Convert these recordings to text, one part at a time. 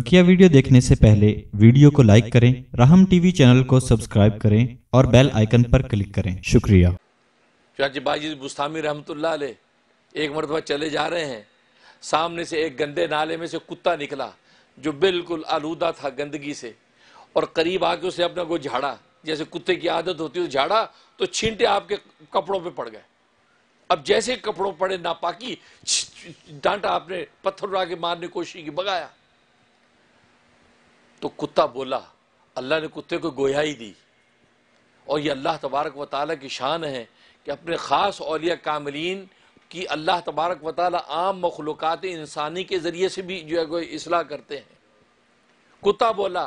बकिया वीडियो देखने से पहले वीडियो को लाइक करें राहम टीवी चैनल को सब्सक्राइब करें और बेल आइकन पर क्लिक करें शुक्रिया चाची बाजिद बुस्तामी रहमतुल्ला एक मरतबा चले जा रहे हैं सामने से एक गंदे नाले में से कुत्ता निकला जो बिल्कुल आलूदा था गंदगी से और करीब आके उसे अपना को झाड़ा जैसे कुत्ते की आदत होती है झाड़ा तो छींटे आपके कपड़ों पे पड़ गए अब जैसे कपड़ों पड़े नापाकी डांटा आपने पत्थर उड़ा के मारने की कोशिश की बगाया तो कुत्ता बोला अल्लाह ने कुत्ते को गोयाई दी और ये अल्लाह तबारक व ताली की शान है कि अपने ख़ास अलिया कामलिन की अल्लाह तबारक व ताली आम मखलूक़ इंसानी के ज़रिए से भी जो है कोई असलाह करते हैं कुत्ता बोला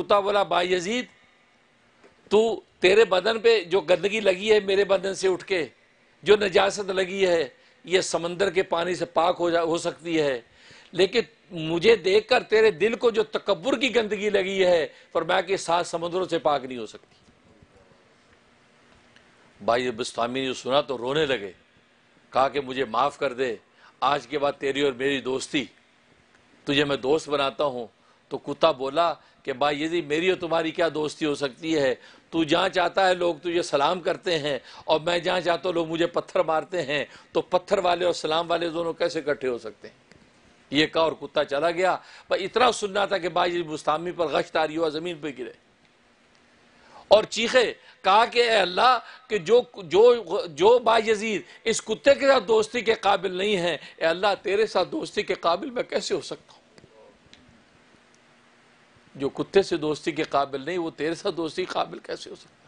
कुत्ता बोला यजीद तू तेरे बदन पे जो गंदगी लगी है मेरे बदन से उठ के जो नजास्त लगी है ये समंदर के पानी से पाक हो जा हो सकती है लेकिन मुझे देखकर तेरे दिल को जो तकबर की गंदगी लगी है पर मैं कि सात समुद्रों से पाक नहीं हो सकती भाई बस्तामी ने सुना तो रोने लगे कहा कि मुझे माफ़ कर दे आज के बाद तेरी और मेरी दोस्ती तुझे मैं दोस्त बनाता हूं तो कुत्ता बोला कि भाई यदि मेरी और तुम्हारी क्या दोस्ती हो सकती है तू जहाँ चाहता है लोग तुझे सलाम करते हैं और मैं जहाँ चाहता हूँ लोग मुझे पत्थर मारते हैं तो पत्थर वाले और सलाम वाले दोनों कैसे इकट्ठे हो सकते हैं ये कहा और कुत्ता चला गया पर इतना सुनना था कि बाई मुस्तामी पर गश्त आ रही हुआ ज़मीन पर गिरे और चीखे कहा कि अल्लाह कि जो जो जो बाजीद इस कुत्ते के साथ दोस्ती के काबिल नहीं है ए अल्लाह तेरे साथ दोस्ती के काबिल मैं कैसे हो सकता हूँ जो कुत्ते से दोस्ती के काबिल नहीं वो तेरे साथ दोस्ती के काबिल कैसे हो सकता